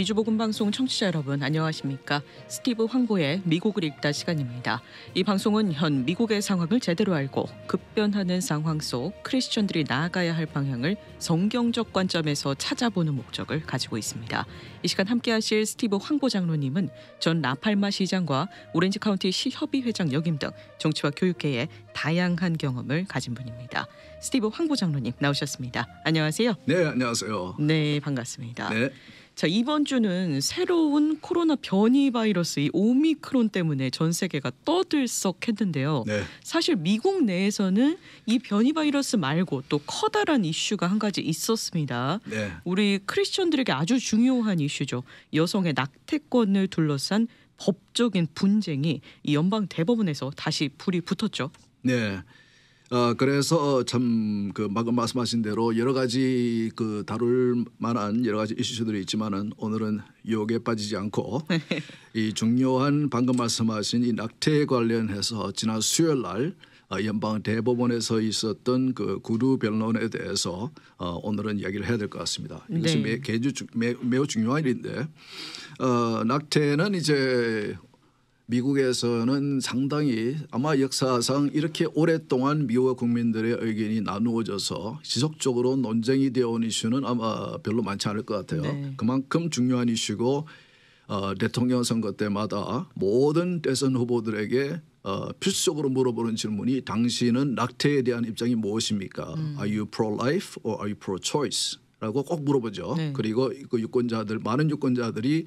미주보금방송 청취자 여러분 안녕하십니까? 스티브 황보의 미국을 읽다 시간입니다. 이 방송은 현 미국의 상황을 제대로 알고 급변하는 상황 속 크리스천들이 나아가야 할 방향을 성경적 관점에서 찾아보는 목적을 가지고 있습니다. 이 시간 함께하실 스티브 황보 장로님은 전 라팔마 시장과 오렌지 카운티 시협의 회장 역임 등 정치와 교육계의 다양한 경험을 가진 분입니다. 스티브 황보 장로님 나오셨습니다. 안녕하세요. 네, 안녕하세요. 네, 반갑습니다. 네. 자, 이번 주는 새로운 코로나 변이 바이러스 이 오미크론 때문에 전 세계가 떠들썩했는데요. 네. 사실 미국 내에서는 이 변이 바이러스 말고 또 커다란 이슈가 한 가지 있었습니다. 네. 우리 크리스천들에게 아주 중요한 이슈죠. 여성의 낙태권을 둘러싼 법적인 분쟁이 이 연방 대법원에서 다시 불이 붙었죠. 네. 어, 그래서 어, 참그 방금 말씀하신 대로 여러 가지 그 다룰 만한 여러 가지 이슈들이 있지만은 오늘은 유혹에 빠지지 않고 이 중요한 방금 말씀하신 이 낙태 관련해서 지난 수요일 날 어, 연방 대법원에서 있었던 그 구두 변론에 대해서 어, 오늘은 이야기를 해야 될 것 같습니다. 이것이 네. 매, 매우 중요한 일인데 어, 낙태는 이제 미국에서는 상당히 아마 역사상 이렇게 오랫동안 미국 국민들의 의견이 나누어져서 지속적으로 논쟁이 되어온 이슈는 아마 별로 많지 않을 것 같아요. 네. 그만큼 중요한 이슈고 어, 대통령 선거 때마다 모든 대선 후보들에게 어, 필수적으로 물어보는 질문이 당신은 낙태에 대한 입장이 무엇입니까? 음. Are you pro-life or are you pro-choice? 라고 꼭 물어보죠. 네. 그리고 그 유권자들 많은 유권자들이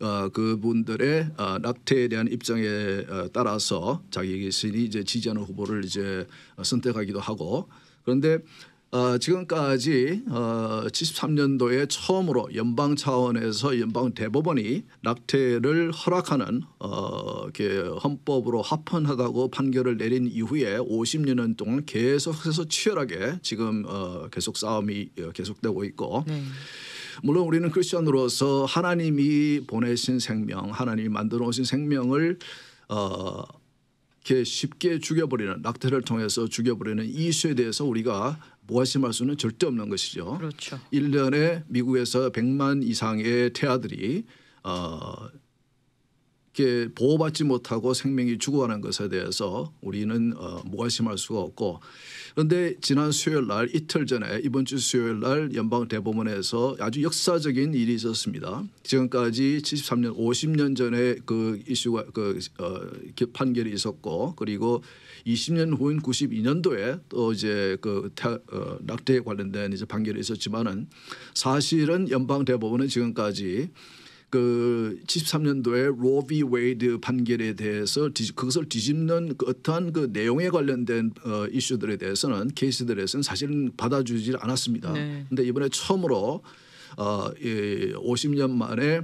어, 그분들의 어, 낙태에 대한 입장에 어, 따라서 자기 자신이 이제 지지하는 후보를 이제 어, 선택하기도 하고 그런데 어, 지금까지 어, 73년도에 처음으로 연방 차원에서 연방 대법원이 낙태를 허락하는 어, 이렇 헌법으로 합헌하다고 판결을 내린 이후에 50년 동안 계속해서 치열하게 지금 어, 계속 싸움이 어, 계속되고 있고 네. 물론 우리는 크리스천으로서 하나님이 보내신 생명, 하나님이 만들어 오신 생명을 어, 이렇게 쉽게 죽여버리는 낙태를 통해서 죽여버리는 이슈에 대해서 우리가 무아심할 수는 절대 없는 것이죠. 그렇죠. 1년에 미국에서 100만 이상의 태아들이 어, 이렇게 보호받지 못하고 생명이 죽어가는 것에 대해서 우리는 어, 무관심할 수가 없고 그런데 지난 수요일 날 이틀 전에 이번 주 수요일 날 연방 대법원에서 아주 역사적인 일이 있었습니다. 지금까지 73년 50년 전에 그 이슈가 그 어, 판결이 있었고 그리고 20년 후인 92년도에 또 이제 그 태, 어, 낙태에 관련된 이제 판결이 있었지만은 사실은 연방 대법원은 지금까지 그 73년도에 로비 웨이드 판결에 대해서 그것을 뒤집는 그 어떠한 그 내용에 관련된 어, 이슈들에 대해서는 케이스들에서는 사실은 받아주질 않았습니다. 네. 근데 이번에 처음으로 어, 예, 50년 만에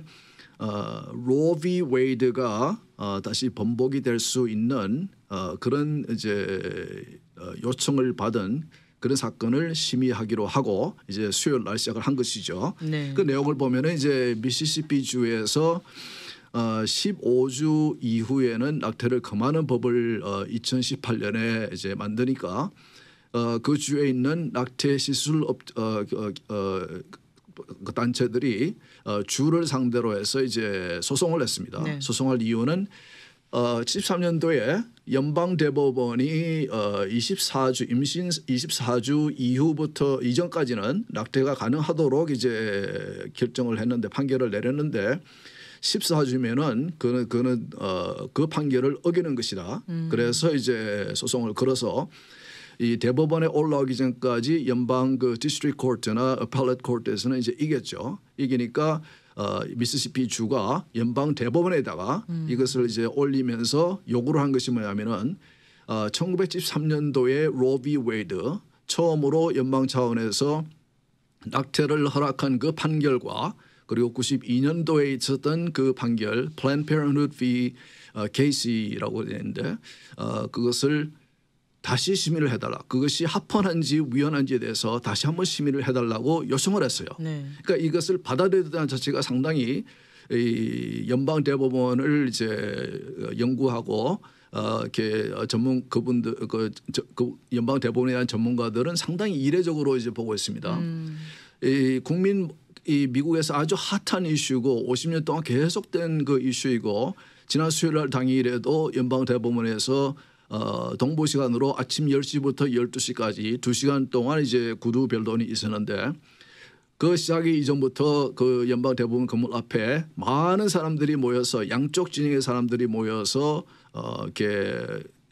어, 로비 웨이드가 어, 다시 번복이 될 수 있는 어, 그런 이제 어, 요청을 받은 그런 사건을 심의하기로 하고 이제 수요일 날 시작을 한 것이죠. 네. 그 내용을 보면은 이제 미시시피 주에서 어, 15주 이후에는 낙태를 금하는 법을 어, 2018년에 이제 만드니까 어, 그 주에 있는 낙태 시술 업, 어, 어, 어, 그 단체들이 어, 주를 상대로 해서 이제 소송을 냈습니다 네. 소송할 이유는 어, 73년도에 연방대법원이 어, 24주 임신 24주 이후부터 이전까지는 낙태가 가능하도록 이제 결정을 했는데 판결을 내렸는데 14주면은 그는 그는 어, 그 판결을 어기는 것이다. 음. 그래서 이제 소송을 걸어서 이 대법원에 올라오기 전까지 연방 그 디스트릭 코트나 팔렛 코트에서는 이제 이겼죠. 이기니까 어, 미시시피 주가 연방 대법원에다가 음. 이것을 이제 올리면서 요구를 한 것이 뭐냐면은 어, 1973년도에 로비 웨이드 처음으로 연방 차원에서 낙태를 허락한 그 판결과 그리고 92년도에 있었던 그 판결 플랜 페런훗 비 케이시라고 되는데 어, 그것을 다시 심의를 해달라. 그것이 합헌한지 위헌한지에 대해서 다시 한번 심의를 해달라고 요청을 했어요. 네. 그러니까 이것을 받아들였다는 자체가 상당히 이 연방 대법원을 이제 연구하고 어, 이 전문 그분들 그, 저, 그 연방 대법원에 대한 전문가들은 상당히 이례적으로 이제 보고 있습니다. 음. 이 국민 이 미국에서 아주 핫한 이슈고 50년 동안 계속된 그 이슈이고 지난 수요일 날 당일에도 연방 대법원에서 어, 동부 시간으로 아침 10시부터 12시까지 2시간 동안 이제 구두 별돈이 있었는데 그 시작이 이전부터 그 연방 대법원 건물 앞에 많은 사람들이 모여서 양쪽 진영의 사람들이 모여서 어, 이렇게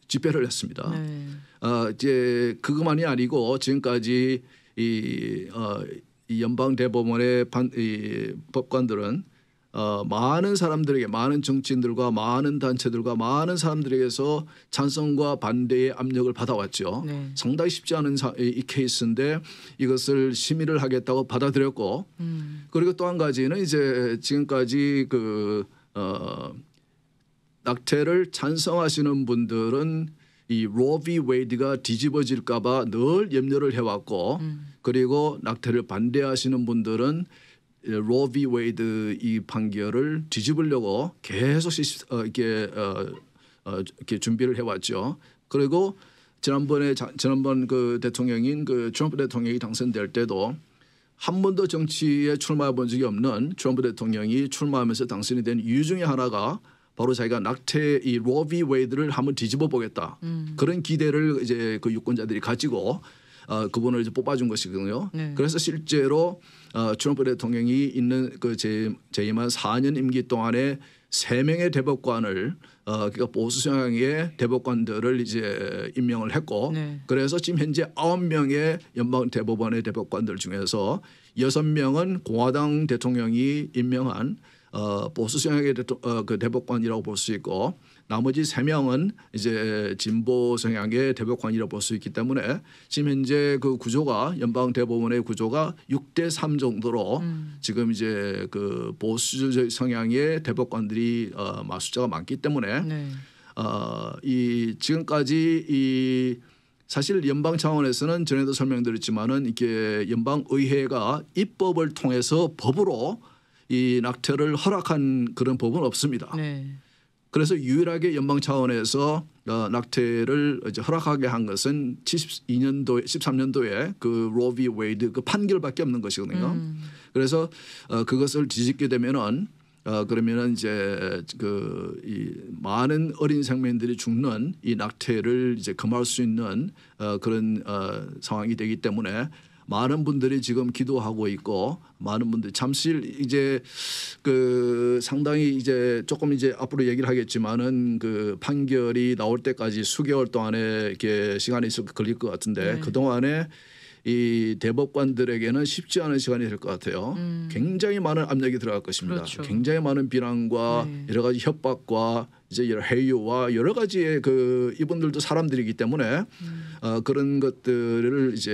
집회를 했습니다. 네. 어, 이제 그것만이 아니고 지금까지 이, 어, 이 연방 대법원의 판, 이 법관들은 어, 많은 사람들에게 많은 정치인들과 많은 단체들과 많은 사람들에게서 찬성과 반대의 압력을 받아왔죠. 네. 상당히 쉽지 않은 사, 이, 이 케이스인데 이것을 심의를 하겠다고 받아들였고 음. 그리고 또 한 가지는 이제 지금까지 그 어, 낙태를 찬성하시는 분들은 이 로비 웨이드가 뒤집어질까봐 늘 염려를 해왔고 음. 그리고 낙태를 반대하시는 분들은 로비 예, 웨이드 이 판결을 뒤집으려고 계속 시 어, 이렇게 어, 어, 이렇게 준비를 해왔죠. 그리고 지난번에 자, 지난번 그 대통령인 그 트럼프 대통령이 당선될 때도 한 번도 정치에 출마해 본 적이 없는 트럼프 대통령이 출마하면서 당선이 된 이유 중에 하나가 바로 자기가 낙태 이 로비 웨이드를 한번 뒤집어 보겠다 음. 그런 기대를 이제 그 유권자들이 가지고 어, 그분을 이제 뽑아준 것이거든요. 네. 그래서 실제로 어, 트럼프 대통령이 있는 그 제, 재임한 4년 임기 동안에 3명의 대법관을 어, 그러니까 보수 성향의 대법관들을 이제 임명을 했고 네. 그래서 지금 현재 9명의 연방 대법원의 대법관들 중에서 6명은 공화당 대통령이 임명한 어, 보수 성향의 대토, 어, 그 대법관이라고 볼 수 있고 나머지 세 명은 이제 진보 성향의 대법관이라고 볼 수 있기 때문에 지금 현재 그 구조가 연방 대법원의 구조가 6대 3 정도로 음. 지금 이제 그 보수 성향의 대법관들이 어, 숫자가 많기 때문에 네. 어, 이 지금까지 이 사실 연방 차원에서는 전에도 설명드렸지만은 이게 연방 의회가 입법을 통해서 법으로 이 낙태를 허락한 그런 법은 없습니다. 네. 그래서 유일하게 연방 차원에서 어, 낙태를 이제 허락하게 한 것은 72년도 13년도에 그 로비 웨이드 그 판결밖에 없는 것이거든요. 음. 그래서 어, 그것을 뒤집게 되면은 어, 그러면은 이제 그이 많은 어린 생명들이 죽는 이 낙태를 이제 금할 수 있는 어, 그런 어, 상황이 되기 때문에 많은 분들이 지금 기도하고 있고 많은 분들 잠시 이제 그 상당히 이제 조금 이제 앞으로 얘기를 하겠지만은 그 판결이 나올 때까지 수개월 동안에 이렇게 시간이 걸릴 것 같은데 네. 그 동안에 이 대법관들에게는 쉽지 않은 시간이 될 것 같아요. 음. 굉장히 많은 압력이 들어갈 것입니다. 그렇죠. 굉장히 많은 비난과 네. 여러 가지 협박과 이제 여러 해오와 여러 가지의 그 이분들도 사람들이기 때문에 음. 어, 그런 것들을 이제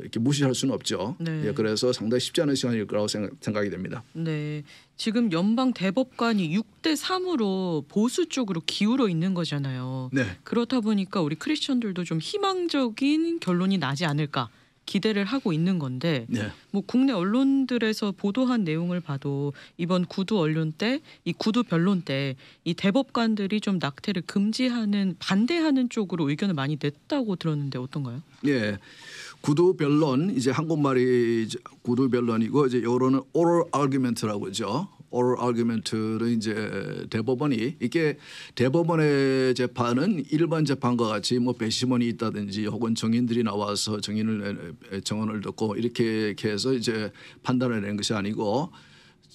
이렇게 무시할 수는 없죠. 네. 예, 그래서 상당히 쉽지 않은 시간일 거라고 생각, 이 됩니다. 네. 지금 연방 대법관이 6대 3으로 보수 쪽으로 기울어 있는 거잖아요. 네. 그렇다 보니까 우리 크리스천들도 좀 희망적인 결론이 나지 않을까 기대를 하고 있는 건데 네. 뭐 국내 언론들에서 보도한 내용을 봐도 이번 구두 언론 때 이 구두 변론 때 이 대법관들이 좀 낙태를 금지하는 반대하는 쪽으로 의견을 많이 냈다고 들었는데 어떤가요? 예. 네. 구두 변론 이제 한국말이 구두 변론이고 이제 여론은 o 아 a l a r 라고 하죠. oral argument는 이제 대법원이 이게 대법원의 재판은 일반 재판과 같이 뭐 배심원이 있다든지 혹은 증인들이 나와서 증인을 정언을 듣고 이렇게 해서 이제 판단을 내는 것이 아니고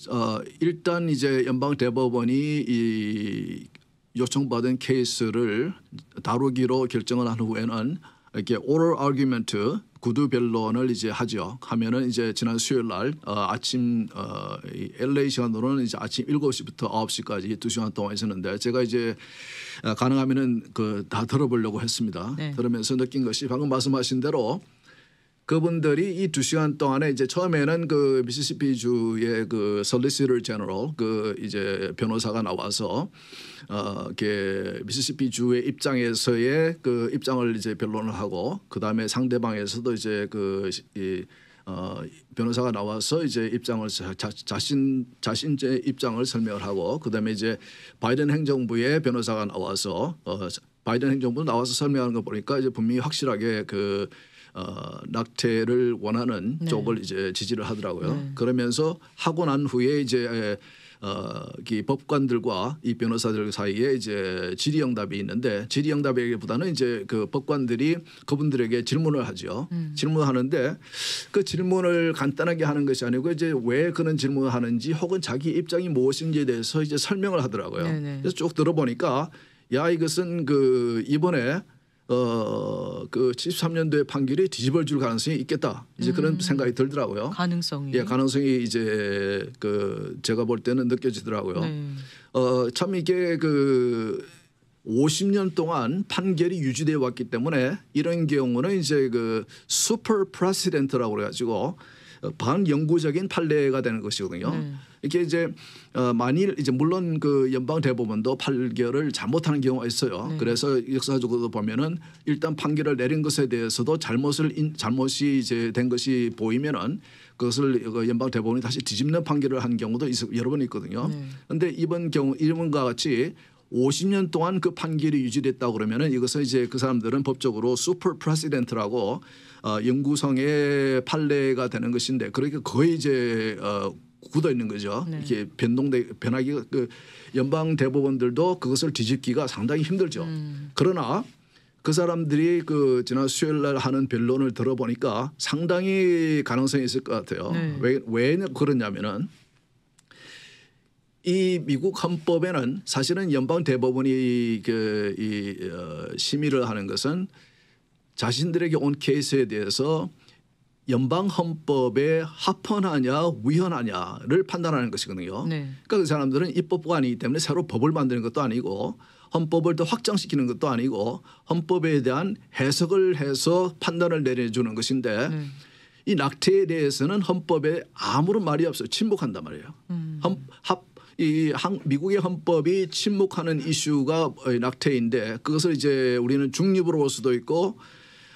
어, 일단 이제 연방 대법원이 이 요청받은 케이스를 다루기로 결정을 한 후에는 이렇게 oral argument 구두 변론을 이제 하죠. 하면은 이제 지난 수요일 날 어, 아침 어, LA 시간으로는 이제 아침 7시부터 9시까지 2 시간 동안 있었는데 제가 이제 어, 가능하면은 그 다 들어보려고 했습니다. 네. 들으면서 느낀 것이 방금 말씀하신 대로 그분들이 이 두 시간 동안에 이제 처음에는 그 미시시피 주의 그 솔리시터 제너럴 그 이제 변호사가 나와서 어 이렇게 미시시피 주의 입장에서의 그 입장을 이제 변론을 하고 그 다음에 상대방에서도 이제 그 이 어, 변호사가 나와서 이제 입장을 자, 자신 자신의 입장을 설명을 하고 그다음에 이제 바이든 행정부의 변호사가 나와서 어, 바이든 행정부 나와서 설명하는 거 보니까 이제 분명히 확실하게 그 어, 낙태를 원하는 네. 쪽을 이제 지지를 하더라고요. 네. 그러면서 하고 난 후에 이제 어, 이 법관들과 이 변호사들 사이에 이제 질의응답이 있는데 질의응답이기보다는 이제 그 법관들이 그분들에게 질문을 하죠. 음. 질문하는데 그 질문을 간단하게 하는 것이 아니고 이제 왜 그런 질문을 하는지 혹은 자기 입장이 무엇인지에 대해서 이제 설명을 하더라고요. 네네. 네. 그래서 쭉 들어보니까 야 이것은 그 이번에 어그 73년도의 판결이 뒤집어질 가능성이 있겠다. 이제 음. 그런 생각이 들더라고요. 가능성이. 예, 가능성이 이제 그 제가 볼 때는 느껴지더라고요. 네. 어참 이게 그 50년 동안 판결이 유지돼 왔기 때문에 이런 경우는 이제 그 슈퍼 프레시덴트라고 그래 가지고 어, 반영구적인 판례가 되는 것이거든요. 네. 이게 이제 어, 만일 이제 물론 그 연방 대법원도 판결을 잘못하는 경우가 있어요. 네. 그래서 역사적으로 보면은 일단 판결을 내린 것에 대해서도 잘못을 인, 잘못이 이제 된 것이 보이면은 그것을 그 연방 대법원이 다시 뒤집는 판결을 한 경우도 있, 여러 번 있거든요. 그런데 네. 이번 경우 이번과 같이 50년 동안 그 판결이 유지됐다 그러면은 이것을 이제 그 사람들은 법적으로 슈퍼 프레시덴트라고 어, 영구성의 판례가 되는 것인데 그러니까 거의 이제 어, 굳어 있는 거죠. 네. 이게 변동되 변하기가 그 연방 대법원들도 그것을 뒤집기가 상당히 힘들죠. 음. 그러나 그 사람들이 그 지난 수요일 날 하는 변론을 들어보니까 상당히 가능성이 있을 것 같아요. 네. 왜, 왜 그러냐면은 이 미국 헌법에는 사실은 연방 대법원이 그이 어, 심의를 하는 것은 자신들에게 온 케이스에 대해서 연방 헌법에 합헌하냐 위헌하냐를 판단하는 것이거든요. 네. 그러니까 그 사람들은 입법부가 아니기 때문에 새로 법을 만드는 것도 아니고 헌법을 더 확장시키는 것도 아니고 헌법에 대한 해석을 해서 판단을 내려주는 것인데 네. 이 낙태에 대해서는 헌법에 아무런 말이 없어요. 침묵한단 말이에요. 음. 헌, 합, 이 한, 미국의 헌법이 침묵하는 이슈가 어, 낙태인데 그것을 이제 우리는 중립으로 볼 수도 있고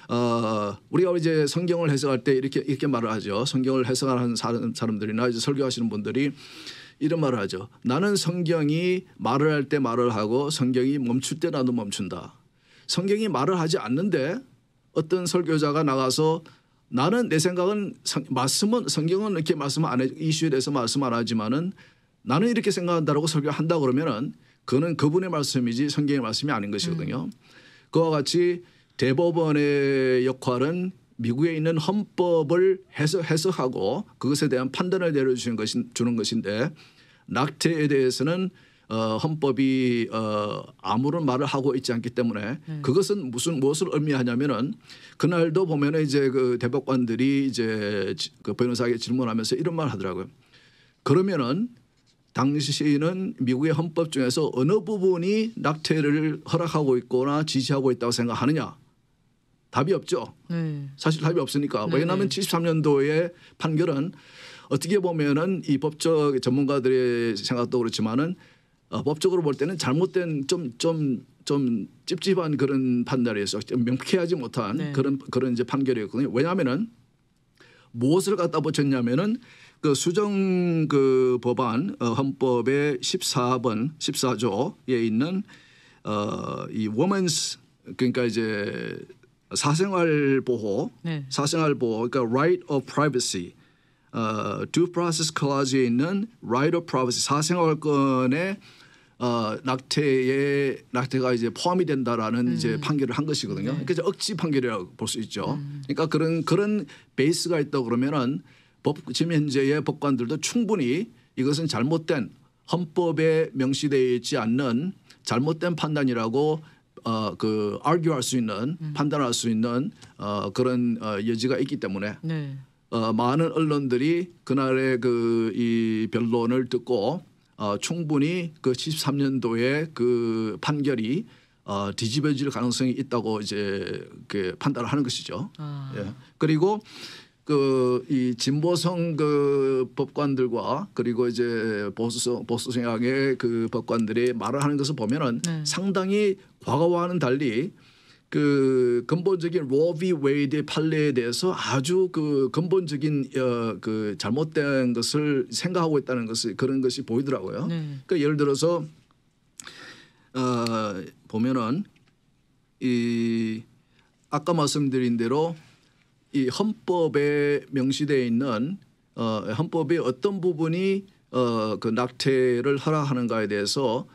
어, 우리가 이제 성경을 해석할 때 이렇게 이렇게 말을 하죠. 성경을 해석하는 사람, 사람들이나 이제 설교하시는 분들이 이런 말을 하죠. 나는 성경이 말을 할 때 말을 하고 성경이 멈출 때 나도 멈춘다. 성경이 말을 하지 않는데 어떤 설교자가 나가서 나는 내 생각은 성, 말씀은 성경은 이렇게 말씀 안 해, 이슈에 대해서 말씀 안 하지만은 나는 이렇게 생각한다라고 설교한다 그러면은 그는 그분의 말씀이지 성경의 말씀이 아닌 것이거든요. 음. 그와 같이 대법원의 역할은 미국에 있는 헌법을 해석, 해석하고 그것에 대한 판단을 내려주는 것인, 주는 것인데 낙태에 대해서는 어, 헌법이 어, 아무런 말을 하고 있지 않기 때문에 네. 그것은 무슨 무엇을 의미하냐면은 그날도 보면 이제 그 대법관들이 이제 그 변호사에게 질문하면서 이런 말을 하더라고요. 그러면은 당시는 미국의 헌법 중에서 어느 부분이 낙태를 허락하고 있거나 지지하고 있다고 생각하느냐? 답이 없죠. 네. 사실 답이 없으니까 네 왜냐하면 73년도의 판결은 어떻게 보면은 이 법적 전문가들의 생각도 그렇지만은 어, 법적으로 볼 때는 잘못된 좀 좀 좀 찝찝한 그런 판단이었어 명쾌하지 못한 네. 그런 그런 이제 판결이었거든요. 왜냐하면은 무엇을 갖다 붙였냐면은 그 수정 그 법안 어, 헌법의 14번 14조에 있는 어이 워먼스 그러니까 이제 사생활 보호, 네. 사생활 보호, 그러니까 right of privacy, 어, due process clause에 있는 right of privacy 사생활권에 어, 낙태에 낙태가 이제 포함이 된다라는 음. 이제 판결을 한 것이거든요. 네. 그러니까 억지 판결이라고 볼 수 있죠. 음. 그러니까 그런 그런 베이스가 있다 그러면은 법 지금 현재의 법관들도 충분히 이것은 잘못된 헌법에 명시되어 있지 않는 잘못된 판단이라고 어, 그 argue할 수 있는 음. 판단할 수 있는 어, 그런 어, 여지가 있기 때문에 네. 어, 많은 언론들이 그날의 그이 변론을 듣고 어, 충분히 그 73년도의 그 판결이 어, 뒤집어질 가능성이 있다고 이제 그 판단을 하는 것이죠. 아. 예. 그리고 그 이 진보성 그 법관들과 그리고 이제 보수성 보수 성향의 그 법관들이 말을 하는 것을 보면은 네. 상당히 과거와는 달리 그 근본적인 로비 웨이드의 판례에 대해서 아주 그 근본적인 어, 그 잘못된 것을 생각하고 있다는 것을 그런 것이 보이더라고요. 네. 그러니까 예를 들어서 어, 보면은 이 아까 말씀드린 대로 이 헌법에 명시되어 있는 어, 헌법의 어떤 부분이 어, 그 낙태를 허락하는가에 대해서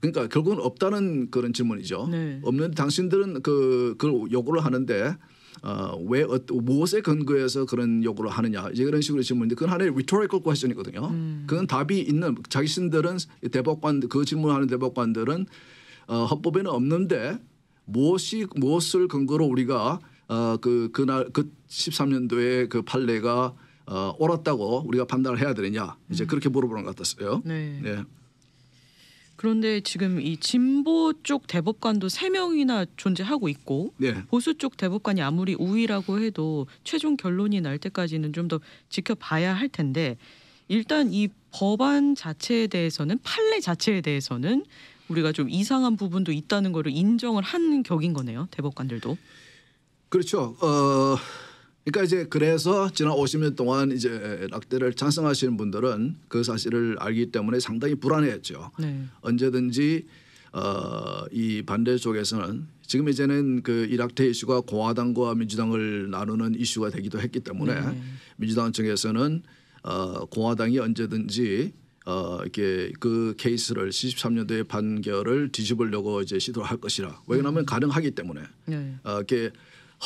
그러니까 결국은 없다는 그런 질문이죠. 네. 없는 당신들은 그 그걸 요구를 하는데 어왜 어, 무엇에 근거해서 그런 요구를 하느냐 이제 그런 식으로 질문인데 그건 하나의 rhetorical question이거든요. 음. 그건 답이 있는 자기 신들은 대법관 그 질문하는 대법관들은 어, 헌법에는 없는데 무엇이 무엇을 근거로 우리가 어, 그 그날 그 13년도에 그 판례가 어, 옳았다고 우리가 판단을 해야 되느냐 이제 음. 그렇게 물어보는 것 같았어요. 네. 네. 그런데 지금 이 진보 쪽 대법관도 세명이나 존재하고 있고 네. 보수 쪽 대법관이 아무리 우위라고 해도 최종 결론이 날 때까지는 좀 더 지켜봐야 할 텐데 일단 이 법안 자체에 대해서는 판례 자체에 대해서는 우리가 좀 이상한 부분도 있다는 거를 인정을 한 격인 거네요. 대법관들도. 그렇죠. 어... 그러니까 이제 그래서 지난 50년 동안 이제 낙대를 찬성하시는 분들은 그 사실을 알기 때문에 상당히 불안해했죠. 네. 언제든지 어, 이 반대쪽에서는 지금 이제는 그 이락태 이슈가 공화당과 민주당을 나누는 이슈가 되기도 했기 때문에 네. 민주당 측에서는 어, 공화당이 언제든지 어, 이렇게 그 케이스를 73년도의 판결을 뒤집으려고 이제 시도할 것이라. 왜냐하면 네. 가능하기 때문에 네. 어, 이렇게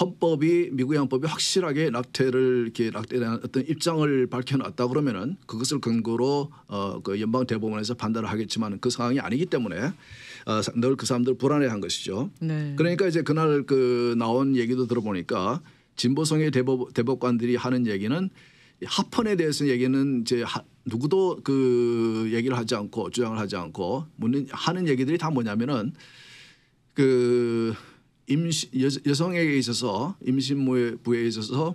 헌법이 미국의 헌법이 확실하게 낙태를 이렇게 낙태에 대한 어떤 입장을 밝혀놨다 그러면은 그것을 근거로 어 그 연방 대법원에서 판단을 하겠지만 그 상황이 아니기 때문에 어, 늘그 사람들 불안해한 것이죠. 네. 그러니까 이제 그날 그 나온 얘기도 들어보니까 진보성의 대법 대법관들이 하는 얘기는 합헌에 대해서 얘기는 이제 하, 누구도 그 얘기를 하지 않고 주장을 하지 않고 묻는 하는 얘기들이 다 뭐냐면은 그 임신 여, 여 성에게 있어서 임신부에 있어서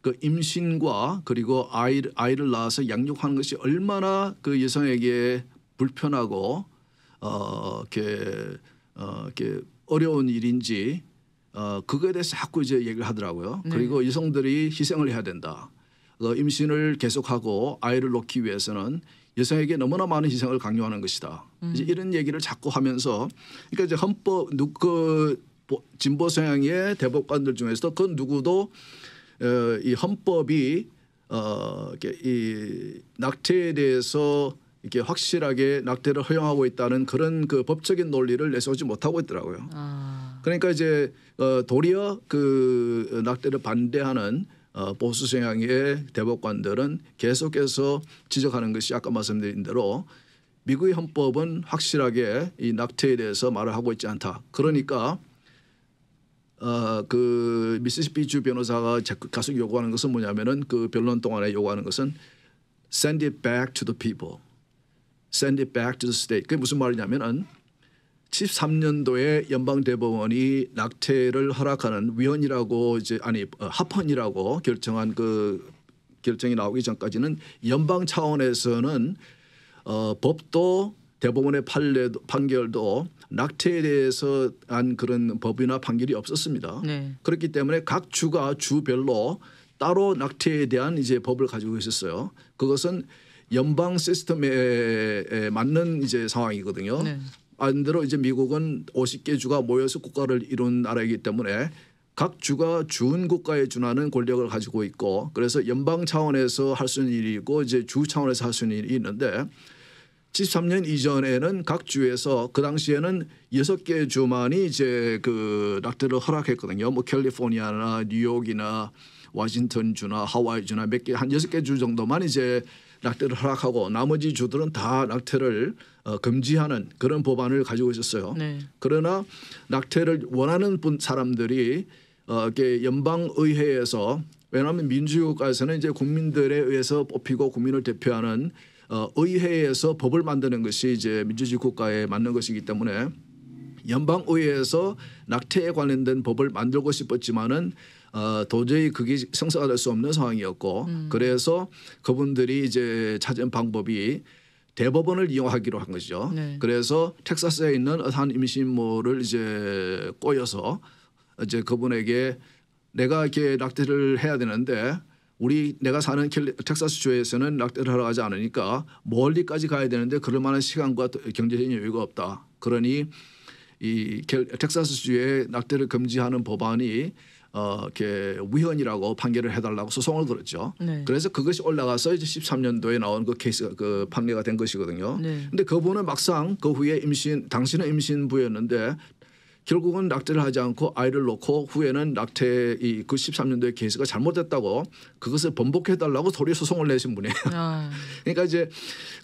그 임신과 그리고 아이 아이를 낳아서 양육하는 것이 얼마나 그 여성에게 불편하고 어 이렇게 어 이렇게 어려운 일인지 어 그거에 대해서 자꾸 이제 얘기를 하더라고요. 네. 그리고 여성들이 희생을 해야 된다. 어, 임신을 계속하고 아이를 놓기 위해서는 여성에게 너무나 많은 희생을 강요하는 것이다. 음. 이제 이런 얘기를 자꾸 하면서 그러니까 이제 헌법 누그 진보 성향의 대법관들 중에서도 그 누구도 어, 이 헌법이 어, 이렇게 이 낙태에 대해서 이렇게 확실하게 낙태를 허용하고 있다는 그런 그 법적인 논리를 내세우지 못하고 있더라고요. 아. 그러니까 이제 어, 도리어 그 낙태를 반대하는 어, 보수 성향의 대법관들은 계속해서 지적하는 것이 아까 말씀드린 대로 미국의 헌법은 확실하게 이 낙태에 대해서 말을 하고 있지 않다. 그러니까 어그 미시시피주 변호사가 계속 요구하는 것은 뭐냐면은 그 변론 동안에 요구하는 것은 send it back to the people, send it back to the state. 그게 무슨 말이냐면은 13년도에 연방 대법원이 낙태를 허락하는 위헌이라고 이제 아니 어, 합헌이라고 결정한 그 결정이 나오기 전까지는 연방 차원에서는 어, 법도 대법원의 판례 판결도 낙태에 대해서 한 그런 법이나 판결이 없었습니다. 네. 그렇기 때문에 각 주가 주별로 따로 낙태에 대한 이제 법을 가지고 있었어요. 그것은 연방 시스템에 맞는 이제 상황이거든요. 네. 반대로 이제 미국은 50개 주가 모여서 국가를 이룬 나라이기 때문에 각 주가 주은 국가에 준하는 권력을 가지고 있고 그래서 연방 차원에서 할 수 있는 일이 있고 이제 주 차원에서 할 수 있는 일이 있는데 73년 이전에는 각 주에서 그 당시에는 여섯 개 주만이 이제 그 낙태를 허락했거든요. 뭐 캘리포니아나 뉴욕이나 워싱턴 주나 하와이 주나 몇 개 한 여섯 개 주 정도만 이제 낙태를 허락하고 나머지 주들은 다 낙태를 어, 금지하는 그런 법안을 가지고 있었어요. 네. 그러나 낙태를 원하는 분 사람들이 어, 이게 렇 연방 의회에서 왜냐하면 민주국가에서는 이제 국민들에 의해서 뽑히고 국민을 대표하는 어, 의회에서 법을 만드는 것이 이제 민주주의 국가에 맞는 것이기 때문에 연방의회에서 낙태에 관련된 법을 만들고 싶었지만은 어, 도저히 그게 성사가 될 수 없는 상황이었고 음. 그래서 그분들이 이제 찾은 방법이 대법원을 이용하기로 한 것이죠. 네. 그래서 텍사스에 있는 어한 임신모를 이제 꼬여서 이제 그분에게 내가 이렇게 낙태를 해야 되는데 우리 내가 사는 텍사스주에서는 락대를 하러 가지 않으니까 멀리까지 가야 되는데 그럴 만한 시간과 경제적인 여유가 없다. 그러니 이 텍사스주의 낙태를 금지하는 법안이 어, 이렇게 위헌이라고 판결을 해달라고 소송을 걸었죠. 네. 그래서 그것이 올라가서 이제 13년도에 나온 그 케이스가 그 판례가 된 것이거든요. 네. 근데 그분은 막상 그 후에 임신 당신은 임신부였는데 결국은 낙제를 하지 않고 아이를 놓고 후에는 낙태 이그 13년도의 케이스가 잘못됐다고 그것을 번복해달라고 소리 소송을 내신 분이에요. 아. 그러니까 이제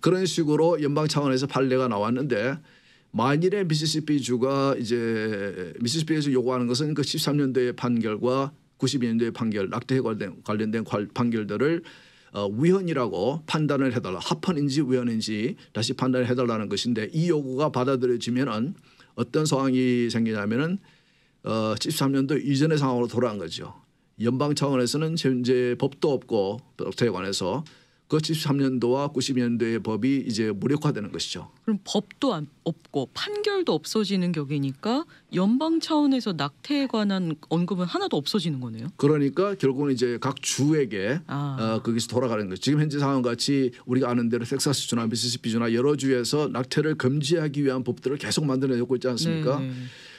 그런 식으로 연방 차원에서 판례가 나왔는데 만일에 미시시피 주가 이제 미시시피에서 요구하는 것은 그 13년도의 판결과 92년도의 판결 낙태 관련된, 관련된 판결들을 어, 위헌이라고 판단을 해달라 합헌인지 위헌인지 다시 판단을 해달라는 것인데 이 요구가 받아들여지면은 어떤 상황이 생기냐면은 어, 73년도 이전의 상황으로 돌아간 거죠. 연방 차원에서는 현재 법도 없고 법제에 관해서 그 73년도와 9 0년도의 법이 이제 무력화되는 것이죠. 그럼 법도 없고 판결도 없어지는 격이니까 연방 차원에서 낙태에 관한 언급은 하나도 없어지는 거네요. 그러니까 결국은 이제 각 주에게 아. 어, 거기서 돌아가는 거죠. 지금 현재 상황 같이 우리가 아는 대로 텍사스주나 미시시피주나 여러 주에서 낙태를 금지하기 위한 법들을 계속 만들어내고 있지 않습니까? 네, 네.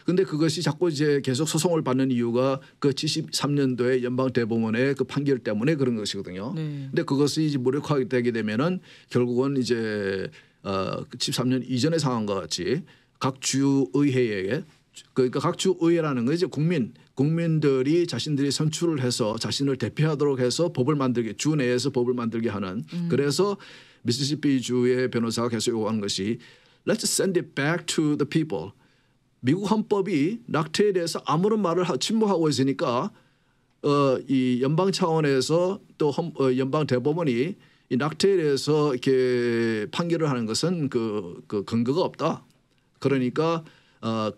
근데 그것이 자꾸 이제 계속 소송을 받는 이유가 그 73년도에 연방 대법원의 그 판결 때문에 그런 것이거든요. 네. 근데 그것이 이제 무력화되게 되면은 결국은 이제 어 73년 그 이전의 상황과 같이 각 주의회에 그러니까 각 주의회라는 건 이제 국민 국민들이 자신들이 선출을 해서 자신을 대표하도록 해서 법을 만들게 주 내에서 법을 만들게 하는 음. 그래서 미시시피 주의 변호사가 계속 요구하는 것이 Let's send it back to the people. 미국 헌법이 낙태에 대해서 아무런 말을 침묵하고 있으니까 어, 이 연방 차원에서 또 헌, 어, 연방 대법원이 이 낙태에 대해서 이렇게 판결을 하는 것은 그, 그 근거가 없다. 그러니까 어,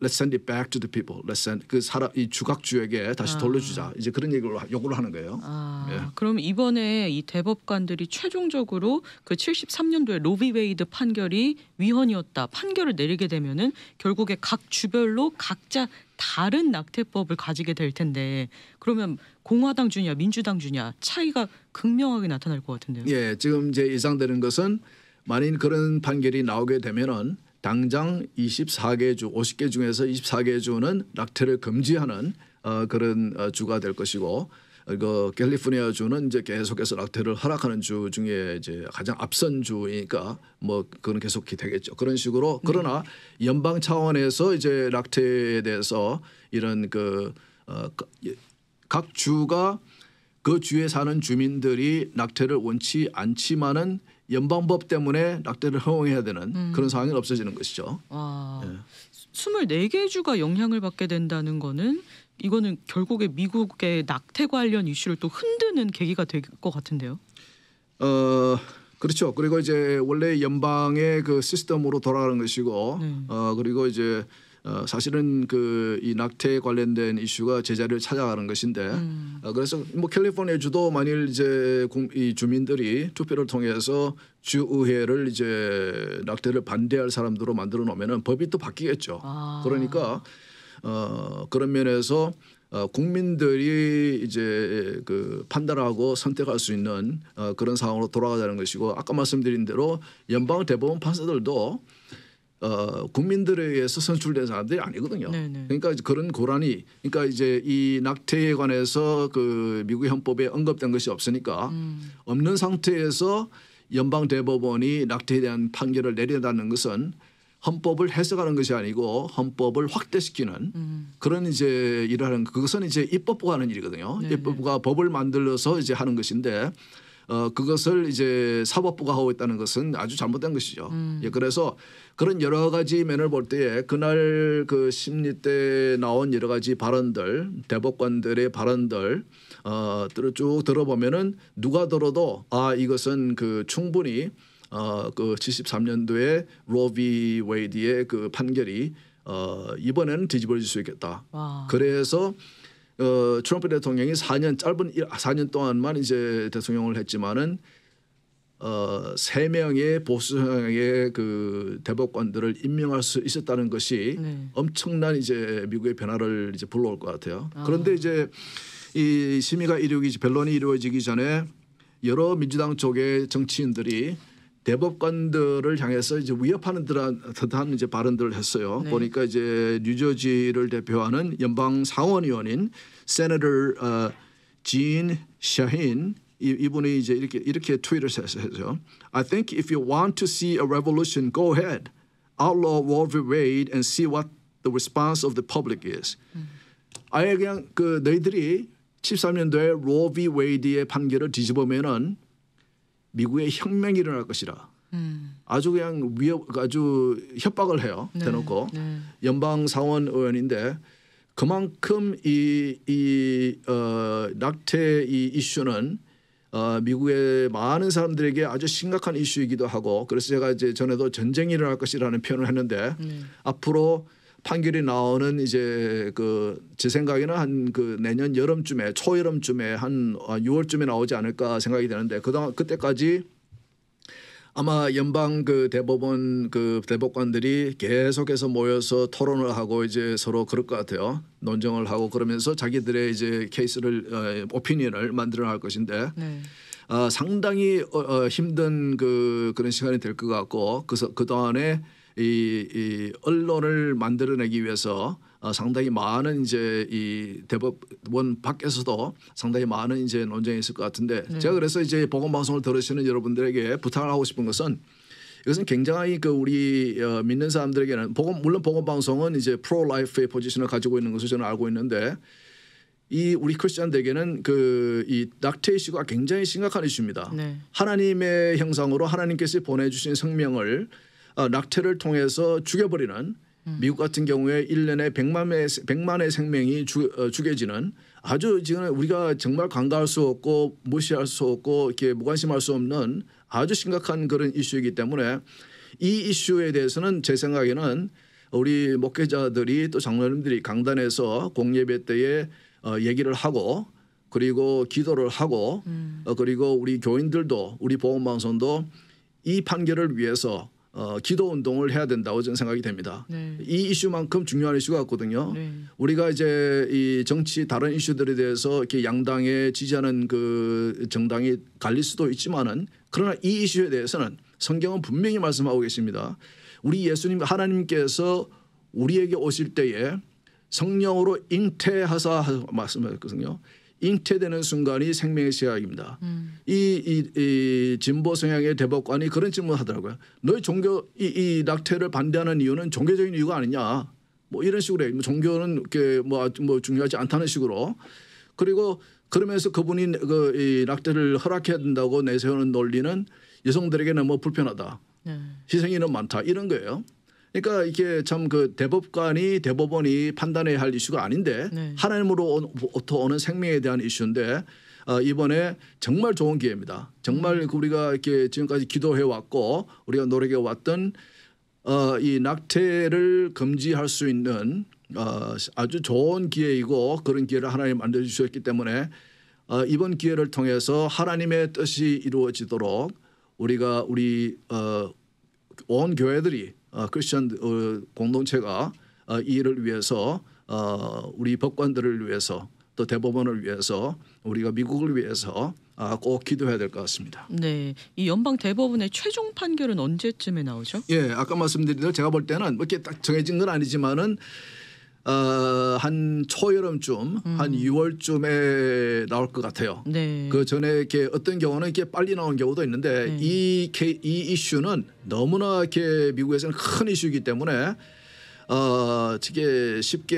let's send it back to the people. let's send 그 사람 이 주각주에게 다시 아. 돌려주자. 이제 그런 얘기를 요구를 하는 거예요. 아. 예. 그럼 이번에 이 대법관들이 최종적으로 그 73년도에 로비 웨이드 판결이 위헌이었다 판결을 내리게 되면은 결국에 각 주별로 각자 다른 낙태법을 가지게 될 텐데 그러면 공화당 주냐 민주당 주냐 차이가 극명하게 나타날 것 같은데요. 예, 지금 이제 예상되는 것은 만일 그런 판결이 나오게 되면은 당장 24개 주, 50개 중에서 24개 주는 낙태를 금지하는 어, 그런 어, 주가 될 것이고 그 캘리포니아 주는 이제 계속해서 낙태를 허락하는 주 중에 이제 가장 앞선 주니까 이뭐 그건 계속 되겠죠. 그런 식으로 네. 그러나 연방 차원에서 이제 낙태에 대해서 이런 그 어, 그, 예, 주가 그 주에 사는 주민들이 낙태를 원치 않지만은 연방법 때문에 낙태를 허용해야 되는 음. 그런 상황이 없어지는 것이죠. 와, 예. 24개 주가 영향을 받게 된다는 거는 이거는 결국에 미국의 낙태 관련 이슈를 또 흔드는 계기가 될 것 같은데요. 어, 그렇죠. 그리고 이제 원래 연방의 그 시스템으로 돌아가는 것이고, 네. 어 그리고 이제 어, 사실은 그 이 낙태 관련된 이슈가 제자리를 찾아가는 것인데 음. 어, 그래서 뭐 캘리포니아 주도 만일 이제 이 주민들이 투표를 통해서 주의회를 이제 낙태를 반대할 사람들로 만들어 놓으면은 법이 또 바뀌겠죠. 아. 그러니까 어, 그런 면에서 어, 국민들이 이제 그 판단하고 선택할 수 있는 어, 그런 상황으로 돌아가자는 것이고 아까 말씀드린 대로 연방 대법원 판사들도 어, 국민들에 의해서 선출된 사람들이 아니거든요. 네네. 네. 그러니까 그런 고란이 그러니까 이제 이 낙태에 관해서 그 미국 헌법에 언급된 것이 없으니까 음. 없는 상태에서 연방 대법원이 낙태에 대한 판결을 내린다는 것은 헌법을 해석하는 것이 아니고 헌법을 확대시키는 음. 그런 이제 일을 하는 그것은 이제 입법부가 하는 일이거든요. 네네. 네. 입법부가 법을 만들어서 이제 하는 것인데 어, 그것을 이제 사법부가 하고 있다는 것은 아주 잘못된 것이죠. 음. 예, 그래서 그런 여러 가지 면을 볼 때에 그날 그 심리 때 나온 여러 가지 발언들, 대법관들의 발언들 어, 쭉 들어보면은 누가 들어도 아 이것은 그 충분히 어 그 73년도에 로비 웨이드의 그 판결이 어 이번에는 뒤집어질 수 있겠다. 와. 그래서 어, 트럼프 대통령이 4년 짧은 4년 동안만 이제 대통령을 했지만은 어, 3명의 보수 성향의 그 대법관들을 임명할 수 있었다는 것이 네. 엄청난 이제 미국의 변화를 이제 불러올 것 같아요. 아. 그런데 이제 이 심의가 이루기 변론이 이루어지기 전에 여러 민주당 쪽의 정치인들이 대법관들을 향해서 이제 위협하는 듯한 이제 발언들을 했어요. 네. 보니까 이제 뉴저지를 대표하는 연방 상원의원인 세네터 어, 진 샤힌 이, 이분이 이제 이렇게 이렇게 트윗을 했어요. I think if you want to see a revolution, go ahead, outlaw Roe v. Wade and see what the response of the public is. 음. 아예 그냥 그 너희들이 13년도에 로비 웨이드의 판결을 뒤집으면은 미국의 혁명이 일어날 것이라. 음. 아주 그냥 위협 아주 협박을 해요. 네, 대놓고 네. 연방 상원 의원인데 그만큼 이이 어, 낙태 이 이슈는 어, 미국의 많은 사람들에게 아주 심각한 이슈이기도 하고 그래서 제가 이제 전에도 전쟁이 일어날 것이라는 표현을 했는데 네. 앞으로 판결이 나오는 이제 그 제 생각에는 한 그 내년 여름쯤에 초여름쯤에 한 6월쯤에 어, 나오지 않을까 생각이 되는데 그동안 그때까지 아마 연방 그 대법원 그 대법관들이 계속해서 모여서 토론을 하고 이제 서로 그럴 것 같아요. 논쟁을 하고 그러면서 자기들의 이제 케이스를 어, 오피니언을 만들어 할 것인데 네. 어, 상당히 어, 어, 힘든 그 그런 시간이 될 것 같고 그래서 그 동안에 이, 이 언론을 만들어내기 위해서 어, 상당히 많은 이제 이 대법원 밖에서도 상당히 많은 이제 논쟁이 있을 것 같은데 네. 제가 그래서 이제 보건 방송을 들으시는 여러분들에게 부탁을 하고 싶은 것은 이것은 굉장히 그 우리 어, 믿는 사람들에게는 보건 물론 보건 방송은 이제 프로 라이프의 포지션을 가지고 있는 것을 저는 알고 있는데 이 우리 크리스천들에게는 그 이 낙태 이슈가 굉장히 심각한 이슈입니다. 네. 하나님의 형상으로 하나님께서 보내주신 생명을 어, 낙태를 통해서 죽여버리는 음. 미국 같은 경우에 1년에 100만의, 100만의 생명이 주, 어, 죽여지는 아주 지금 우리가 정말 간과할 수 없고 무시할 수 없고 이렇게 무관심할 수 없는 아주 심각한 그런 이슈이기 때문에 이 이슈에 대해서는 제 생각에는 우리 목회자들이 또 장로님들이 강단에서 공예배 때에 어, 얘기를 하고 그리고 기도를 하고 음. 어, 그리고 우리 교인들도 우리 보험방송도이 판결을 위해서 어, 기도 운동을 해야 된다고 저는 생각이 됩니다. 네. 이 이슈만큼 중요한 이슈 같거든요. 네. 우리가 이제 이 정치 다른 이슈들에 대해서 이렇게 양당에 지지하는 그 정당이 갈릴 수도 있지만은 그러나 이 이슈에 대해서는 성경은 분명히 말씀하고 계십니다. 우리 예수님 하나님께서 우리에게 오실 때에 성령으로 잉태하사 말씀하셨거든요. 잉태되는 순간이 생명의 시작입니다. 음. 이, 이, 이, 진보 성향의 대법관이 그런 질문을 하더라고요. 너희 종교 이, 이 낙태를 반대하는 이유는 종교적인 이유가 아니냐. 뭐 이런 식으로 해 뭐 종교는 이렇게 뭐, 뭐 중요하지 않다는 식으로. 그리고 그러면서 그분이 그, 이 낙태를 허락해야 된다고 내세우는 논리는 여성들에게는 뭐 불편하다. 네. 희생이는 많다. 이런 거예요. 그러니까 이게 참 그 대법관이 대법원이 판단해야 할 이슈가 아닌데 네. 하나님으로부터 어, 오는 생명에 대한 이슈인데 어, 이번에 정말 좋은 기회입니다. 정말 음. 우리가 이렇게 지금까지 기도해 왔고 우리가 노력해 왔던 어, 이 낙태를 금지할 수 있는 어, 아주 좋은 기회이고 그런 기회를 하나님 만들어 주셨기 때문에 어, 이번 기회를 통해서 하나님의 뜻이 이루어지도록 우리가 우리 어, 온 교회들이 어, 크리스천 어, 공동체가 어, 이 일을 위해서 어, 우리 법관들을 위해서 또 대법원을 위해서 우리가 미국을 위해서 아, 꼭 기도해야 될 것 같습니다. 네, 이 연방 대법원의 최종 판결은 언제쯤에 나오죠? 예, 아까 말씀드린 대로 제가 볼 때는 뭐 이렇게 딱 정해진 건 아니지만은 어, 한 초여름쯤 음. 한2월쯤에 나올 것 같아요. 네. 그 전에 이렇게 어떤 경우는 이렇게 빨리 나온 경우도 있는데 네. 이, 이 이슈는 너무나 이렇게 미국에서는 큰 이슈이기 때문에 어, 이게 쉽게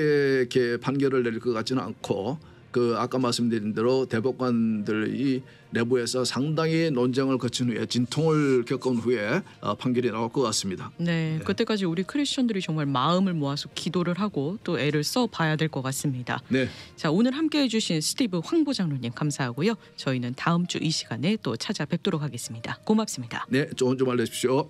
이렇게 판결을 내릴 것 같지는 않고 그 아까 말씀드린 대로 대법관들이 내부에서 상당히 논쟁을 거친 후에 진통을 겪은 후에 어, 판결이 나올 것 같습니다. 네, 네, 그때까지 우리 크리스천들이 정말 마음을 모아서 기도를 하고 또 애를 써 봐야 될 것 같습니다. 네. 자, 오늘 함께 해 주신 스티브 황보 장로님 감사하고요. 저희는 다음 주 이 시간에 또 찾아뵙도록 하겠습니다. 고맙습니다. 네, 좋은 주말 되십시오.